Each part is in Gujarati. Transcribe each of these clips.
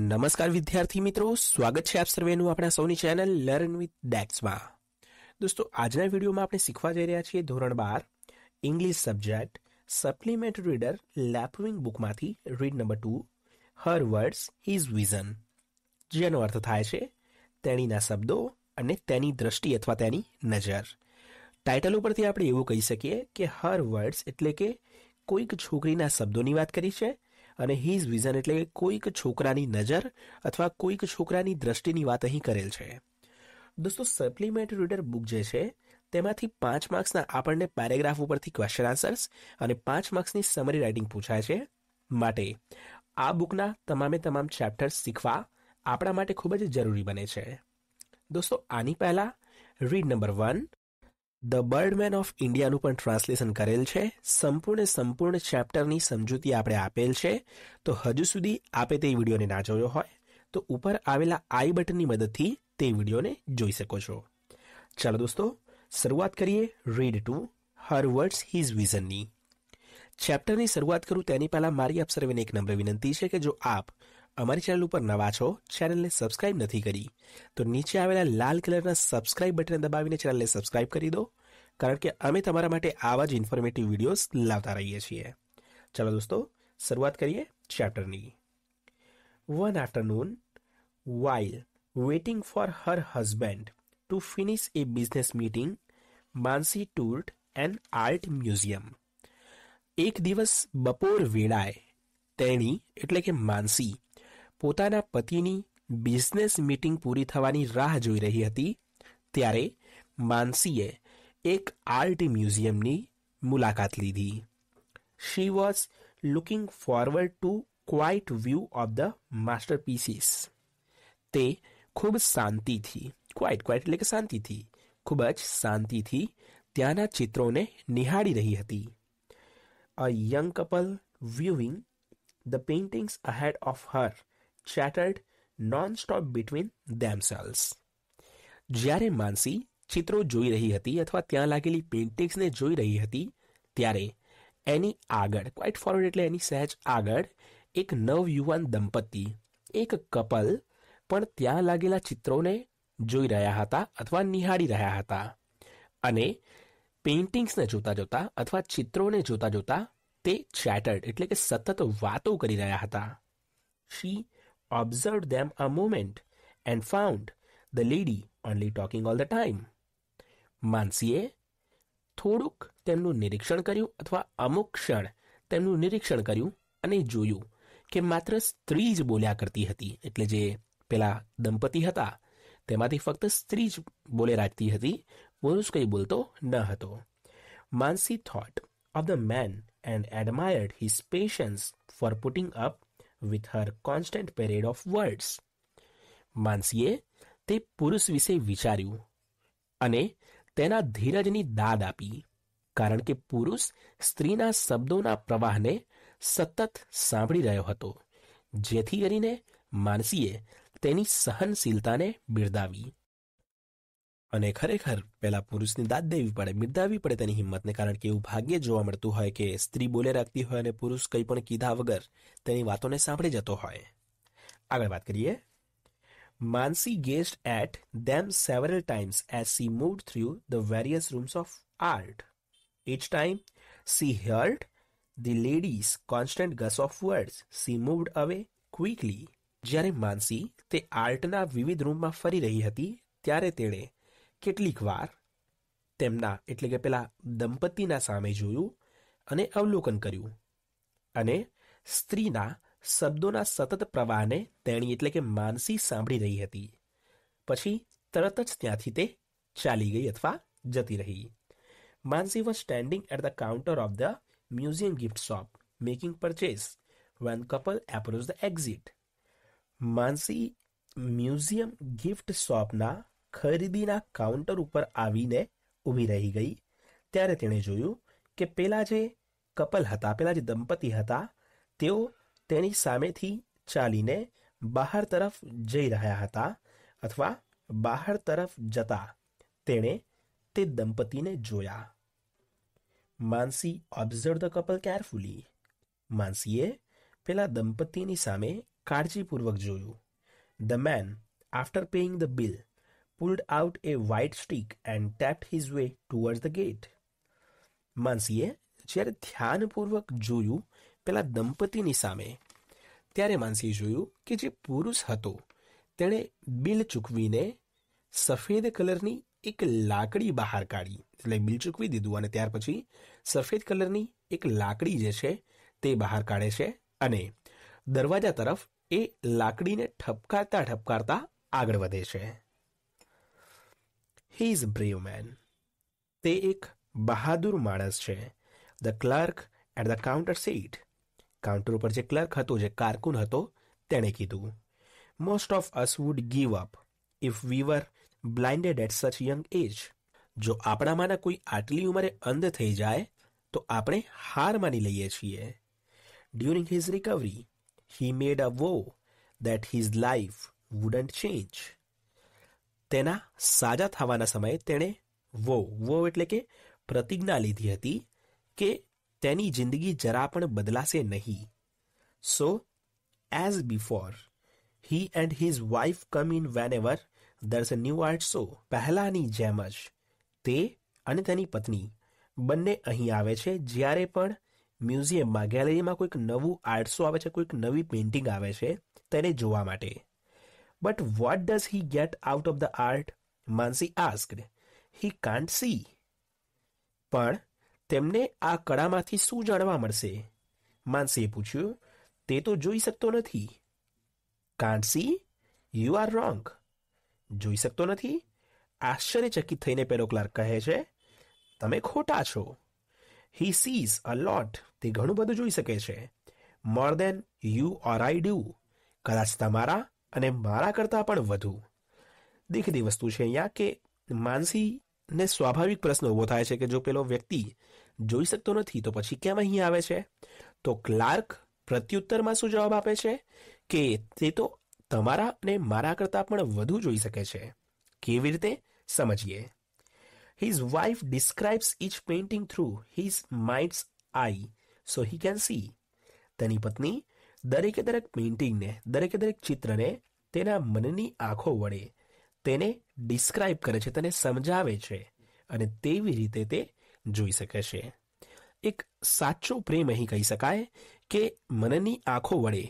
નમસ્કાર વિદ્યાર્થી મિત્રો સ્વાગત છે આપ સર્વેનું આપણા સૌની ચેનલ લર્ન વિથ ડેક્સમાં દોસ્તો આજના વિડીયોમાં આપણે શીખવા જઈ રહ્યા છીએ ધોરણ બાર English subject supplementary reader lapwing બુકમાંથી read number two her words his vision જેનો અર્થ થાય છે તેણીના શબ્દો અને તેની દ્રષ્ટિ અથવા તેની નજર ટાઇટલ ઉપરથી આપણે એવું કહી શકીએ કે હર વર્ડ્સ એટલે કે કોઈક છોકરીના શબ્દોની વાત કરી છે અને હિઝ વિઝન એટલે કોઈક છોકરાની નજર અથવા કોઈક છોકરાની દ્રષ્ટિની વાત અહીં કરેલ છે દોસ્તો સપ્લિમેન્ટ રીડર બુક જે છે તેમાંથી પાંચ માર્ક્સના આપણને પેરેગ્રાફ ઉપરથી ક્વેશ્ચન આન્સર્સ અને પાંચ માર્ક્સની સમરી રાઇટિંગ પૂછાય છે માટે આ બુકના તમામે તમામ ચેપ્ટર્સ શીખવા આપણા માટે ખૂબ જ જરૂરી બને છે દોસ્તો આની પહેલાં read number one the birdman of ઇન્ડિયાનું પણ ટ્રાન્સલેશન કરેલ છે સંપૂર્ણ સંપૂર્ણ ચેપ્ટરની સમજૂતી આપણે આપેલ છે તો હજુ સુધી આપે તે વિડીયોને ના જોયો હોય તો ઉપર આવેલા આઈ બટનની મદદથી તે વિડીયોને જોઈ શકો છો ચાલો દોસ્તો શરૂઆત કરીએ read two her words his વિઝનની ચેપ્ટરની શરૂઆત કરું તેની પહેલાં મારી આપ સર્વેને એક નમ્ર વિનંતી છે કે જો આપ અમારી ચેનલ ઉપર નવા છો ચેનલ ને સબસ્ક્રાઇબ નથી કરી તો નીચે આવેલા લાલ કલરના સબસ્ક્રાઇબ બટન દબાવીને ચેનલ ને સબસ્ક્રાઇબ કરી દો કારણ કે અમે તમારા માટે આવા જ ઇન્ફોર્મેટિવ વિડીયોસ લાવતા રહીએ છીએ ચાલો દોસ્તો શરૂઆત કરીએ ચેપ્ટર ની 1 afternoon while waiting for her husband to finish a business meeting Mansi toured an art museum એક દિવસ બપોર વેલાએ તેણી એટલે કે માનસી પોતાના પતિની બિઝનેસ મીટિંગ પૂરી થવાની રાહ જોઈ રહી હતી ત્યારે માનસીએ એક આર્ટ મ્યુઝિયમની મુલાકાત લીધી she was looking forward to quiet view of the masterpieces તે ખૂબ શાંતિથી ક્વાઇટ ક્વાઇટ એટલે કે શાંતિથી ખૂબ જ શાંતિથી ત્યાંના ચિત્રોને નિહાળી રહી હતી a young couple viewing the paintings ahead of her chattered non stop between themselves જ્યારે માનસી ચિત્રો જોઈ રહી હતી અથવા ત્યાં લાગેલી પેઇન્ટિંગ્સને જોઈ રહી હતી ત્યારે એની આગળ ક્વાઇટ ફોરવર્ડ એટલે એની સહેજ આગળ એક નવયુવાન દંપતી એક કપલ પણ ત્યાં લાગેલા ચિત્રોને જોઈ રહ્યા હતા અથવા નિહાળી રહ્યા હતા અને પેઇન્ટિંગ્સને જોતા જોતા અથવા ચિત્રોને જોતા જોતા તે ચેટર્ડ એટલે કે સતત વાતો કરી રહ્યા હતા શી observed them a moment and found the lady only talking all the time માનસીએ થોડુંક તેમનું નિરીક્ષણ કર્યું અથવા અમુક ક્ષણ તેમનું નિરીક્ષણ કર્યું અને જોયું કે માત્ર સ્ત્રી જ બોલ્યા કરતી હતી એટલે જે પેલા દંપતી હતા તેમાંથી ફક્ત સ્ત્રી જ બોલે રાખતી હતી પુરુષ કંઈ બોલતો ન હતો Mansi thought of the man and admired his patience for putting up with her constant parade of words માનસીએ તે પુરુષ વિશે વિચાર્યું અને તેના ધીરજની દાદ આપી કારણ કે પુરુષ સ્ત્રીના શબ્દોના પ્રવાહને સતત સાંભળી રહ્યો હતો જેથી કરીને માનસીએ તેની સહનશીલતાને બિરદાવી અને ખરેખર પેલા પુરુષની દાદ દેવી પડે બિરદાવવી પડે તેની હિંમતને કારણ કે એવું ભાગ્ય જોવા મળતું હોય કે સ્ત્રી બોલે રાખતી હોય અને પુરુષ કંઈ પણ કીધા વગર તેની વાતોને સાંભળી જતો હોય આગળ વાત કરીએ Mansi guessed at them several times as she moved through the various rooms of art each time she heard the lady's constant gush of words she moved away quickly જ્યારે માનસી તે આર્ટના વિવિધ રૂમમાં ફરી રહી હતી ત્યારે તેણે કેટલીક વાર તેમના એટલે કે પેલા દંપતીના સામે જોયું અને અવલોકન કર્યું અને સ્ત્રીના શબ્દોના સતત પ્રવાહને તેણી એટલે કે માનસી સાંભળી રહી હતી પછી તરત જ ત્યાંથી તે ચાલી ગઈ અથવા જતી રહી Mansi was standing at the counter of the museum gift shop making purchase when couple approach the exit Mansi museum gift શોપના ખરીદીના કાઉન્ટર ઉપર આવીને ઊભી રહી ગઈ ત્યારે તેણે જોયું કે પેલા જે કપલ હતા પેલા જે દંપતી હતા તેઓ તેની સામેથી ચાલીને બહાર તરફ જઈ રહ્યા હતા અથવા બહાર તરફ જતા તેણે તે દંપતીને જોયા Mansi observe the couple carefully માનસીએ પેલા દંપતીની સામે કાળજીપૂર્વક જોયું the man after paying the bill pulled out a white stick and tapped his way towards the gate. માનસીએ જ્યારે ધ્યાનપૂર્વક જોયું પેલા દંપતીની સામે ત્યારે માનસીએ જોયું કે જે પુરુષ હતો તેણે બિલ ચૂકવીને સફેદ કલરની એક લાકડી બહાર કાઢી એટલે બિલ ચૂકવી દીધું અને ત્યાર પછી સફેદ કલરની એક લાકડી જે છે તે બહાર કાઢે છે અને દરવાજા તરફ એ લાકડીને ઠપકારતા ઠપકારતા આગળ વધે છે હી ઇઝ બ્રેવ મેન તે એક બહાદુર માણસ છે the clerk at the counter seat counter ઉપર જે ક્લર્ક હતો જે કારકુન હતો તેણે કીધું most of us would give up if we were blinded at such young age જો આપણામાંના કોઈ આટલી ઉંમરે અંધ થઈ જાય તો આપણે હાર માની લઈએ છીએ during his recovery he made a vow that his life wouldn't change તેના સાજા થવાના સમયે તેણે વો વો એટલે કે પ્રતિજ્ઞા લીધી હતી કે તેની જિંદગી જરા પણ બદલાશે નહીં so as before he and his wife come in whenever there's a new art show પહેલાંની જેમ જ તે અને તેની પત્ની બંને અહીં આવે છે જ્યારે પણ મ્યુઝિયમમાં ગેલેરીમાં કોઈક નવું આર્ટસો આવે છે કોઈક નવી પેઇન્ટિંગ આવે છે તેને જોવા માટે But what does he get out of the art? Mansi asked. He can't see. પણ તેમને આ કળામાંથી શું જાણવા મળશે માનસીએ પૂછ્યું તે તો જોઈ શકતો નથી can't see you are wrong જોઈ શકતો નથી આશ્ચર્યચકિત થઈને પેલો ક્લાર્ક કહે છે તમે ખોટા છો હી સીઝ અ લોટ તે ઘણું બધું જોઈ શકે છે મોર then you or I do કદાચ તમારા અને મારા કરતાં પણ વધુ દેખીતી વસ્તુ છે અહીંયા કે માનસીને સ્વાભાવિક પ્રશ્ન ઊભો થાય છે કે જો પેલો વ્યક્તિ જોઈ શકતો નથી તો પછી કેમ અહીં આવે છે તો ક્લાર્ક પ્રત્યુત્તરમાં શું જવાબ આપે છે કે તે તો તમારા અને મારા કરતાં પણ વધુ જોઈ શકે છે કેવી રીતે સમજીએ his wife describes each painting through his minds I saw he can see તેની પત્ની દરેકે દરેક પેઇન્ટિંગને દરેકે દરેક ચિત્રને તેના મનની આંખો વડે તેને ડિસ્ક્રાઇબ કરે છે તેને સમજાવે છે અને તેવી રીતે તે જોઈ શકે છે એક સાચો પ્રેમ અહીં કહી શકાય કે મનની આંખો વડે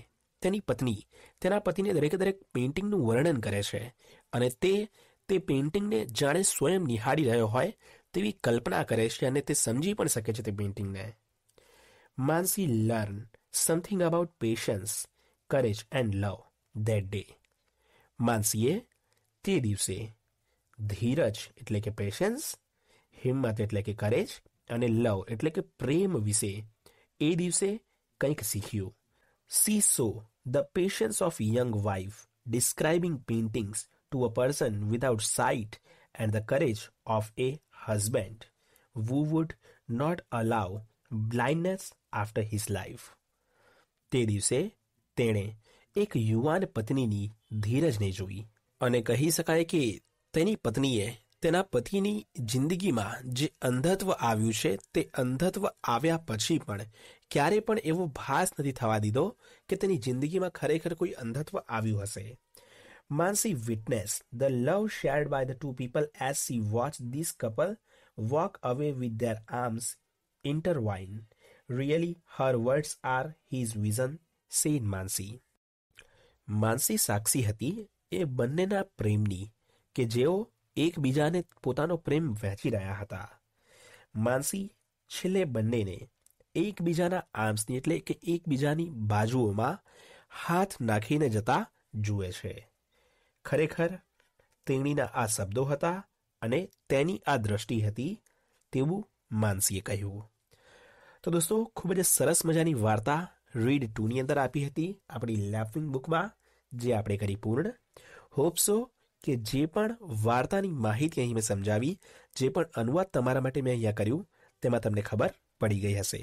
તેની પત્ની તેના પતિને દરેકે દરેક પેઇન્ટિંગનું વર્ણન કરે છે અને તે તે પેઇન્ટિંગને જાણે સ્વયં નિહાળી રહ્યો હોય તેવી કલ્પના કરે છે અને તે સમજી પણ શકે છે તે પેઇન્ટિંગને Mansi learn something about patience, courage, and love that day. માનસીએ તે દિવસે ધીરજ એટલે કે પેશન્સ હિંમત એટલે કે કરેજ અને લવ એટલે કે પ્રેમ વિશે એ દિવસે કંઈક શીખ્યું she saw the patience of young wife describing paintings to a person without sight and the courage of a husband who would not allow blindness after his life તે દિવસે તેણે એક યુવાન પત્નીની ધીરજને જોઈ અને કહી શકાય કે તેની પત્નીએ તેના પતિની જિંદગીમાં જે અંધત્વ આવ્યું છે તે અંધત્વ આવ્યા પછી પણ ક્યારે પણ એવો ભાસ નથી થવા દીધો કે તેની જિંદગીમાં ખરેખર કોઈ અંધત્વ આવ્યું હશે Mansi witness the love shared by the two people as she watch this couple walk away with their arms intertwine really her words are his vision seen Mansi Mansi સાક્ષી હતી એ બંનેના પ્રેમની કે જેઓ એકબીજાને પોતાનો પ્રેમ વહેંચી રહ્યા હતા માનસી છેલ્લે બંનેને એકબીજાના આર્મ્સની એટલે કે એકબીજાની બાજુઓમાં હાથ નાખીને જતા જુએ છે ખરેખર તેણીના આ શબ્દો હતા અને તેની આ દ્રષ્ટિ હતી તેવું માનસીએ કહ્યું તો દોસ્તો ખૂબ જ સરસ મજાની વાર્તા રીડ ટુની અંદર આપી હતી આપણી લાફિંગ બુકમાં જે આપણે કરી પૂર્ણ હોપસો કે જે પણ વાર્તાની માહિતી અહીં મેં સમજાવી જે પણ અનુવાદ તમારા માટે મેં અહીંયા કર્યું તેમાં તમને ખબર પડી ગઈ હશે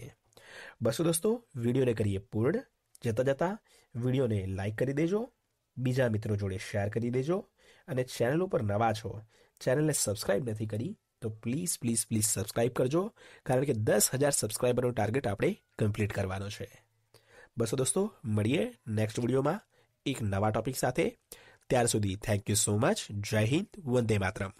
બસો દોસ્તો વિડીયોને કરીએ પૂર્ણ જતા જતાં વિડીયોને લાઇક કરી દેજો બીજા મિત્રો જોડે શેર કરી દેજો અને ચેનલ ઉપર નવા છો ચેનલને સબસ્ક્રાઈબ નથી કરી તો પ્લીઝ પ્લીઝ પ્લીઝ સબસ્ક્રાઈબ કરજો કારણ કે દસ હજાર સબસ્ક્રાઇબરનો ટાર્ગેટ આપણે કમ્પ્લીટ કરવાનો છે બસો દોસ્તો મળીએ નેક્સ્ટ વિડીયોમાં એક નવા ટોપિક સાથે ત્યાર સુધી થેન્ક યુ સો મચ જય હિન્દ વંદે માતરમ